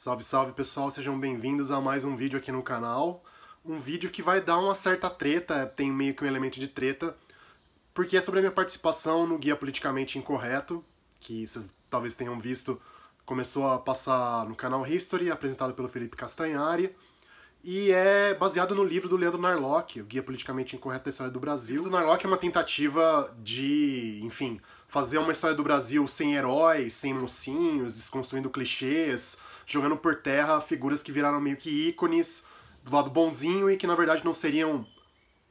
Salve, salve pessoal, sejam bem-vindos a mais um vídeo aqui no canal. Um vídeo que vai dar uma certa treta, tem meio que um elemento de treta, porque é sobre a minha participação no Guia Politicamente Incorreto, que vocês talvez tenham visto, começou a passar no canal History, apresentado pelo Felipe Castanhari e é baseado no livro do Leandro Narlock, o Guia Politicamente Incorreto da História do Brasil. O Narlock é uma tentativa de, enfim, fazer uma história do Brasil sem heróis, sem mocinhos, desconstruindo clichês, jogando por terra figuras que viraram meio que ícones do lado bonzinho e que na verdade não seriam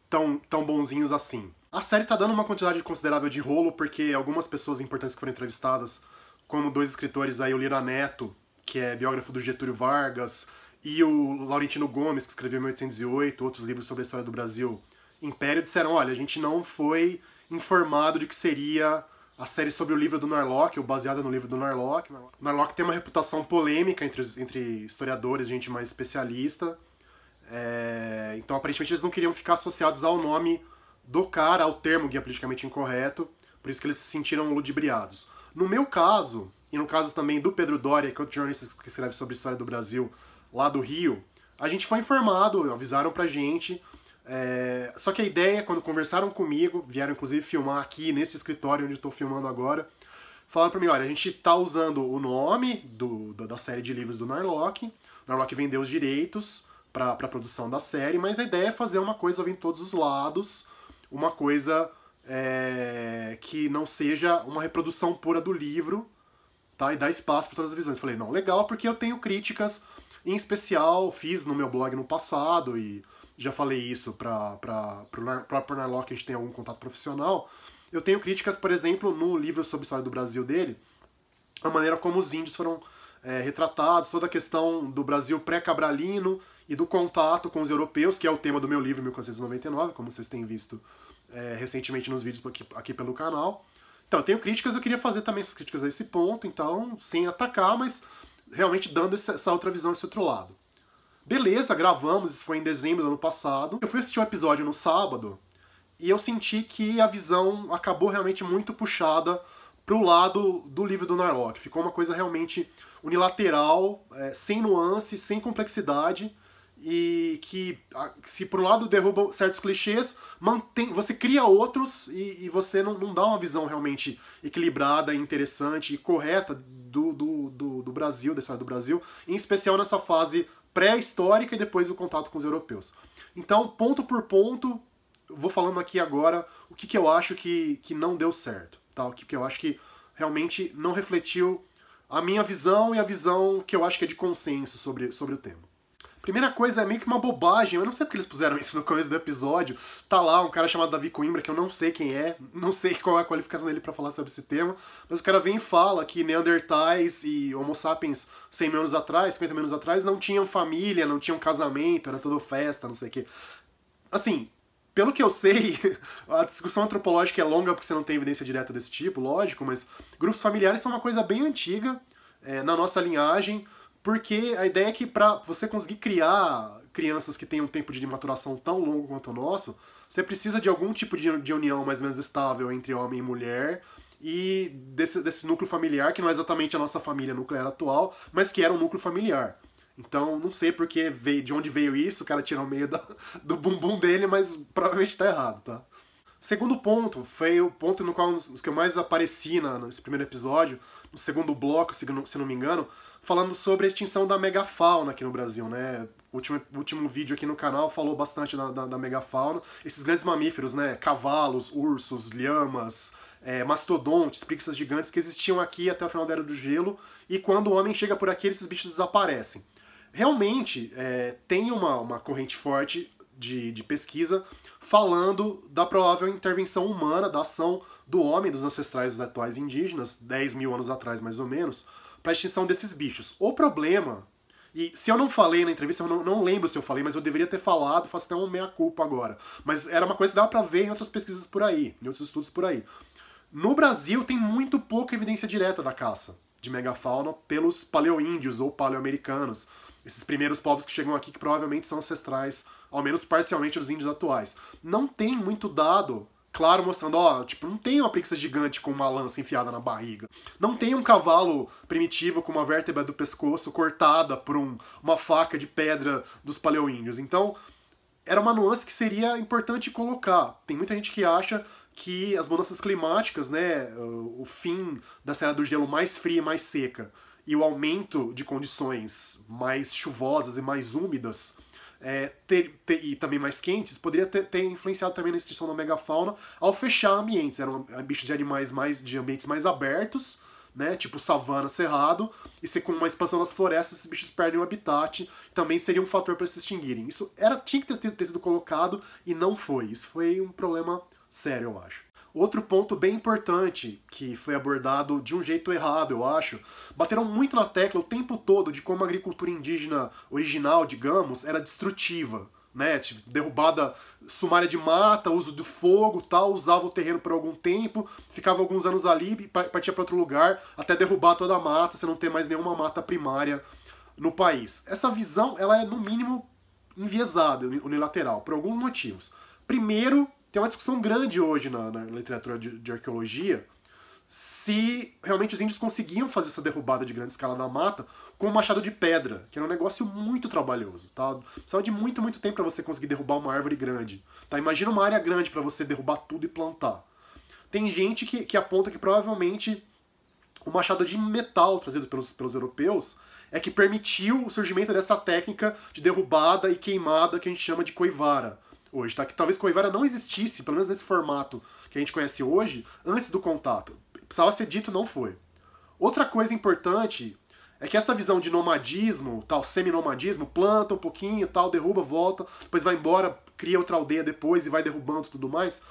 tão, tão bonzinhos assim. A série tá dando uma quantidade considerável de rolo, porque algumas pessoas importantes que foram entrevistadas, como dois escritores aí, o Lira Neto, que é biógrafo do Getúlio Vargas, e o Laurentino Gomes, que escreveu 1808, outros livros sobre a história do Brasil, Império, disseram: olha, a gente não foi informado de que seria a série sobre o livro do Narlock, ou baseada no livro do Narlock. O Narlock tem uma reputação polêmica entre, os, entre historiadores, gente mais especialista. É, então, aparentemente, eles não queriam ficar associados ao nome do cara, ao termo guia politicamente incorreto, por isso que eles se sentiram ludibriados. No meu caso, e no caso também do Pedro Doria, que é outro jornalista que escreve sobre a história do Brasil, lá do Rio, a gente foi informado, avisaram pra gente. É... Só que a ideia, quando conversaram comigo, vieram inclusive filmar aqui nesse escritório onde eu tô filmando agora, falaram pra mim, olha, a gente tá usando o nome do, da série de livros do Narlock, Narlock vendeu os direitos pra, pra produção da série, mas a ideia é fazer uma coisa vindo todos os lados, uma coisa é... que não seja uma reprodução pura do livro, tá? E dar espaço para todas as visões. Falei, não, legal, porque eu tenho críticas em especial, fiz no meu blog no passado e já falei isso para o próprio Narlock, a gente tem algum contato profissional. Eu tenho críticas, por exemplo, no livro sobre a história do Brasil dele, a maneira como os índios foram é, retratados, toda a questão do Brasil pré-cabralino e do contato com os europeus, que é o tema do meu livro 1499, como vocês têm visto é, recentemente nos vídeos aqui, aqui pelo canal. Então, eu tenho críticas, eu queria fazer também essas críticas a esse ponto, então, sem atacar, mas realmente dando essa outra visão, esse outro lado. Beleza, gravamos, isso foi em dezembro do ano passado. Eu fui assistir um episódio no sábado e eu senti que a visão acabou realmente muito puxada pro lado do livro do Narlock. Ficou uma coisa realmente unilateral, é, sem nuance, sem complexidade e que se por um lado derruba certos clichês, mantém, você cria outros e, e você não, não, dá uma visão realmente equilibrada, interessante e correta do, do, do, do Brasil, da história do Brasil, em especial nessa fase pré-histórica e depois o contato com os europeus. Então, ponto por ponto, vou falando aqui agora o que, que eu acho que, que não deu certo, tá? O que, que eu acho que realmente não refletiu a minha visão e a visão que eu acho que é de consenso sobre, sobre o tema. Primeira coisa, é meio que uma bobagem, eu não sei porque eles puseram isso no começo do episódio. Tá lá um cara chamado Davi Coimbra, que eu não sei quem é, não sei qual é a qualificação dele para falar sobre esse tema, mas o cara vem e fala que Neandertais e Homo sapiens 100 mil anos atrás, 50 mil anos atrás, não tinham família, não tinham casamento, era tudo festa, não sei o quê. Assim, pelo que eu sei, a discussão antropológica é longa porque você não tem evidência direta desse tipo, lógico, mas grupos familiares são uma coisa bem antiga é, na nossa linhagem. Porque a ideia é que para você conseguir criar crianças que tenham um tempo de maturação tão longo quanto o nosso, você precisa de algum tipo de, união mais ou menos estável entre homem e mulher e desse, desse núcleo familiar, que não é exatamente a nossa família nuclear atual, mas que era um núcleo familiar. Então, não sei porque veio, de onde veio isso, o cara tirou o meio do bumbum dele, mas provavelmente tá errado, tá? Segundo ponto, foi o ponto no qual os que eu mais apareci na, nesse primeiro episódio, no segundo bloco, se não, se não me engano, falando sobre a extinção da megafauna aqui no Brasil, né? O último, último vídeo aqui no canal falou bastante da, da, da megafauna. Esses grandes mamíferos, né? Cavalos, ursos, lhamas, é, mastodontes, preguiças gigantes que existiam aqui até o final da Era do Gelo. E quando o homem chega por aqui, esses bichos desaparecem. Realmente, é, tem uma, uma corrente forte de, de pesquisa falando da provável intervenção humana, da ação do homem, dos ancestrais dos atuais indígenas, 10 mil anos atrás mais ou menos, para a extinção desses bichos. O problema, e se eu não falei na entrevista, eu não, não lembro se eu falei, mas eu deveria ter falado, faço até uma meia-culpa agora. Mas era uma coisa que dava para ver em outras pesquisas por aí, em outros estudos por aí. No Brasil tem muito pouca evidência direta da caça de megafauna pelos paleoíndios ou paleoamericanos, esses primeiros povos que chegam aqui que provavelmente são ancestrais ao menos parcialmente dos índios atuais. Não tem muito dado claro mostrando, ó, tipo, não tem uma preguiça gigante com uma lança enfiada na barriga. Não tem um cavalo primitivo com uma vértebra do pescoço cortada por um, uma faca de pedra dos paleoíndios. Então, era uma nuance que seria importante colocar. Tem muita gente que acha que as mudanças climáticas, né, o fim da Serra do Gelo mais fria e mais seca, e o aumento de condições mais chuvosas e mais úmidas é, ter, ter, e também mais quentes, poderia ter, ter, influenciado também na extinção da megafauna ao fechar ambientes. Eram bichos de animais mais de ambientes mais abertos, né, tipo savana, cerrado, e se com uma expansão das florestas, esses bichos perdem o habitat, também seria um fator para se extinguirem. Isso era tinha que ter, ter sido colocado e não foi. Isso foi um problema sério, eu acho. Outro ponto bem importante que foi abordado de um jeito errado, eu acho, bateram muito na tecla o tempo todo de como a agricultura indígena original, digamos, era destrutiva. Né, derrubada sumária de mata, uso do fogo, tal, usava o terreno por algum tempo, ficava alguns anos ali e partia para outro lugar até derrubar toda a mata, você não ter mais nenhuma mata primária no país. Essa visão, ela é no mínimo enviesada, unilateral, por alguns motivos. Primeiro, tem uma discussão grande hoje na, na literatura de, de, arqueologia se realmente os índios conseguiam fazer essa derrubada de grande escala da mata com um machado de pedra, que era um negócio muito trabalhoso, tá? Precisava de muito, muito tempo para você conseguir derrubar uma árvore grande. Tá? Imagina uma área grande para você derrubar tudo e plantar. Tem gente que, que aponta que provavelmente o machado de metal trazido pelos, pelos europeus é que permitiu o surgimento dessa técnica de derrubada e queimada que a gente chama de coivara hoje, tá? Que talvez Coivara não existisse, pelo menos nesse formato que a gente conhece hoje, antes do contato. Precisava ser dito, não foi. Outra coisa importante é que essa visão de nomadismo, tal, semi-nomadismo, planta um pouquinho, tal, derruba, volta, depois vai embora, cria outra aldeia depois e vai derrubando tudo mais.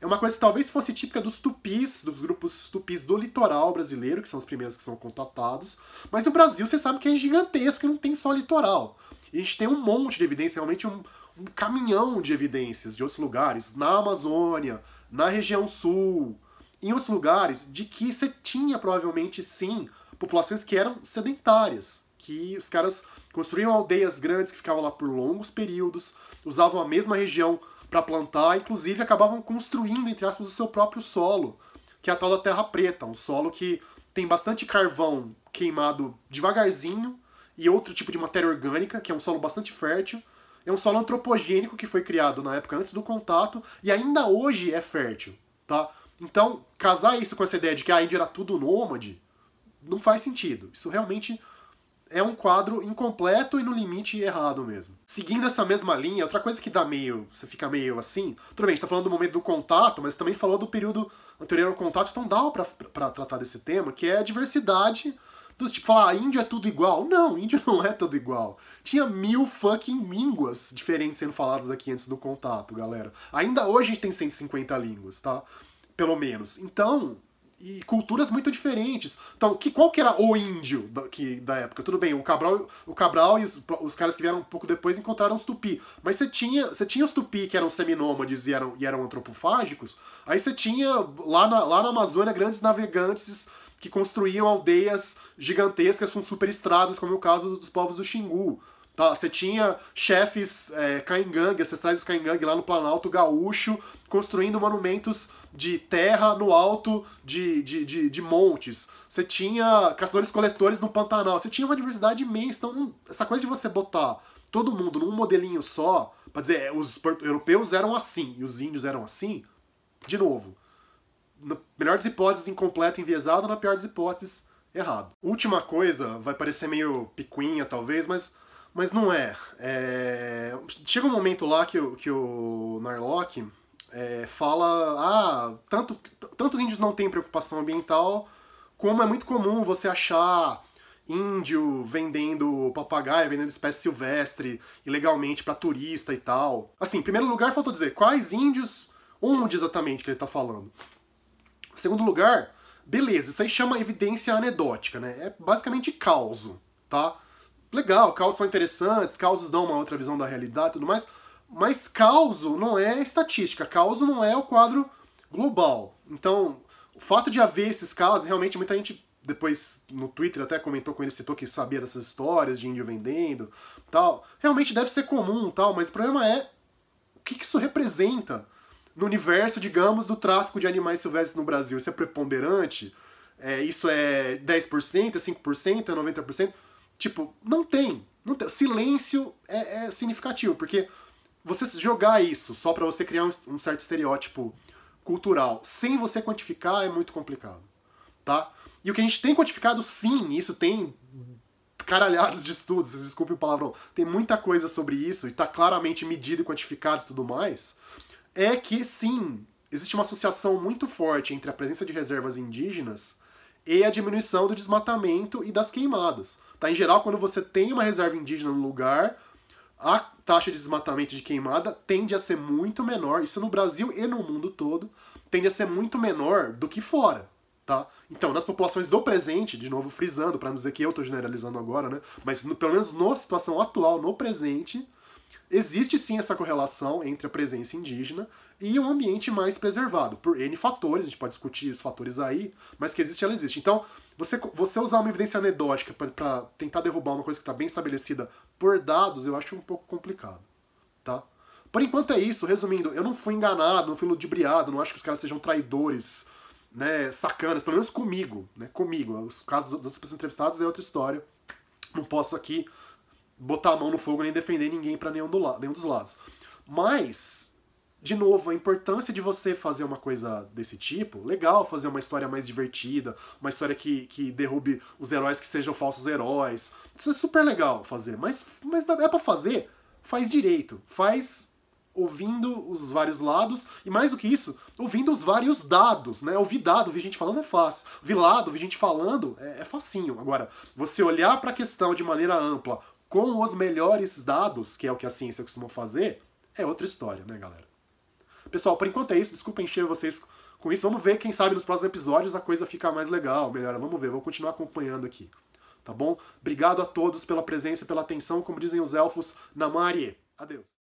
É uma coisa que talvez fosse típica dos tupis, dos grupos tupis do litoral brasileiro, que são os primeiros que são contatados. Mas o Brasil, você sabe que é gigantesco e não tem só litoral. E a gente tem um monte de evidência, realmente um, um caminhão de evidências de outros lugares, na Amazônia, na região sul, em outros lugares, de que você tinha provavelmente sim populações que eram sedentárias, que os caras construíam aldeias grandes que ficavam lá por longos períodos, usavam a mesma região para plantar, inclusive acabavam construindo, entre aspas, o seu próprio solo, que é a tal da terra preta, um solo que tem bastante carvão queimado devagarzinho e outro tipo de matéria orgânica, que é um solo bastante fértil, é um solo antropogênico que foi criado na época antes do contato e ainda hoje é fértil, tá? Então, casar isso com essa ideia de que a ah, Índia era tudo nômade, não faz sentido. Isso realmente é um quadro incompleto e no limite errado mesmo. Seguindo essa mesma linha, outra coisa que dá meio, você fica meio assim, tudo bem, a gente tá falando do momento do contato, mas também falou do período anterior ao contato, então dá para tratar desse tema, que é a diversidade tipo, falar, ah, índio é tudo igual. Não, índio não é tudo igual. Tinha mil fucking línguas diferentes sendo faladas aqui antes do contato, galera. Ainda hoje a gente tem 150 línguas, tá? Pelo menos. Então, e culturas muito diferentes. Então, que, qual que era o índio da, que, da época? Tudo bem, o Cabral, o Cabral e os, os caras que vieram um pouco depois encontraram os tupi. Mas você tinha, você tinha os tupi que eram seminômades e eram, e eram antropofágicos, aí você tinha lá na, lá na Amazônia grandes navegantes que construíam aldeias gigantescas com superestradas, como é o caso dos povos do Xingu. Tá? Você tinha chefes é, Kaingang, ancestrais dos Kaingang lá no Planalto Gaúcho, construindo monumentos de terra no alto de, de, de, de montes. Você tinha caçadores-coletores no Pantanal. Você tinha uma diversidade imensa. Então, essa coisa de você botar todo mundo num modelinho só, para dizer, é, os europeus eram assim e os índios eram assim, de novo, na melhor das hipóteses, incompleto, enviesado, na pior das hipóteses, errado. Última coisa, vai parecer meio picuinha talvez, mas, mas não é. é... Chega um momento lá que, o, que o Narlock é, fala: ah, tanto, tantos índios não têm preocupação ambiental, como é muito comum você achar índio vendendo papagaio, vendendo espécie silvestre ilegalmente para turista e tal. Assim, em primeiro lugar, faltou dizer quais índios, onde exatamente que ele está falando. Segundo lugar, beleza, isso aí chama evidência anedótica, né? É basicamente causo, tá? Legal, causos são interessantes, causos dão uma outra visão da realidade e tudo mais, mas causo não é estatística, causo não é o quadro global. Então, o fato de haver esses casos, realmente muita gente depois no Twitter até comentou com ele, citou que sabia dessas histórias de índio vendendo, tal. Realmente deve ser comum, tal, mas o problema é o que isso representa? no universo, digamos, do tráfico de animais silvestres no Brasil. Isso é preponderante? É, isso é 10%, é 5%, é 90%? Tipo, não tem. Não tem. Silêncio é, é significativo, porque você jogar isso só para você criar um, um, certo estereótipo cultural sem você quantificar é muito complicado, tá? E o que a gente tem quantificado, sim, isso tem caralhadas de estudos, desculpe o palavrão, tem muita coisa sobre isso e tá claramente medido e quantificado e tudo mais, é que sim, existe uma associação muito forte entre a presença de reservas indígenas e a diminuição do desmatamento e das queimadas. Tá? Em geral, quando você tem uma reserva indígena no lugar, a taxa de desmatamento de queimada tende a ser muito menor, isso no Brasil e no mundo todo, tende a ser muito menor do que fora. Tá? Então, nas populações do presente, de novo frisando, para não dizer que eu estou generalizando agora, né? mas no, pelo menos na situação atual, no presente, Existe sim essa correlação entre a presença indígena e um ambiente mais preservado, por N fatores, a gente pode discutir os fatores aí, mas que existe, ela existe. Então, você, você usar uma evidência anedótica para tentar derrubar uma coisa que está bem estabelecida por dados, eu acho um pouco complicado, tá? Por enquanto é isso, resumindo, eu não fui enganado, não fui ludibriado, não acho que os caras sejam traidores, né, sacanas, pelo menos comigo, né, comigo. Os casos das pessoas entrevistadas é outra história. Não posso aqui botar a mão no fogo nem defender ninguém para nenhum, do nenhum dos lados. Mas, de novo, a importância de você fazer uma coisa desse tipo, legal, fazer uma história mais divertida, uma história que, que derrube os heróis que sejam falsos heróis. Isso é super legal fazer, mas, mas é para fazer, faz direito, faz ouvindo os vários lados, e mais do que isso, ouvindo os vários dados, né? Ouvir dado, ouvir gente falando é fácil. Ouvir lado, ouvir gente falando é, é facinho. Agora, você olhar para a questão de maneira ampla, com os melhores dados, que é o que a ciência costuma fazer, é outra história, né, galera? Pessoal, por enquanto é isso. Desculpa encher vocês com isso. Vamos ver, quem sabe nos próximos episódios a coisa fica mais legal, melhor Vamos ver, vou continuar acompanhando aqui. Tá bom? Obrigado a todos pela presença, pela atenção. Como dizem os elfos, Namari. Adeus.